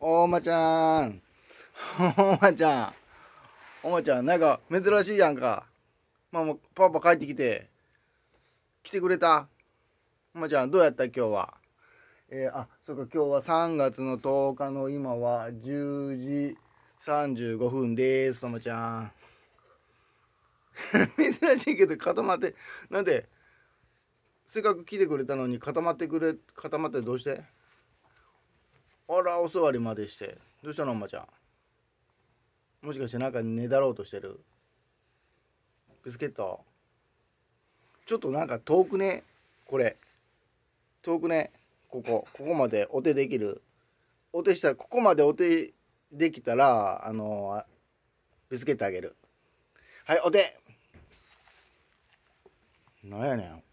おまちゃん。おまちゃん。おまちゃん、なんか珍しいじゃんか。まあもうパパ帰ってきて。来てくれたおまちゃん、どうやった今日は。えー、あ、そうか、今日は3月の10日の今は10時35分です、おまちゃん。珍しいけど固まって、なんで、せっかく来てくれたのに固まってくれ、固まってどうしてあらお座りまでしてどうしたのおまちゃんもしかして中にねだろうとしてるビスケットちょっとなんか遠くねこれ遠くねここここまでお手できるお手したらここまでお手できたらあのビスケットあげるはいお手なんやねん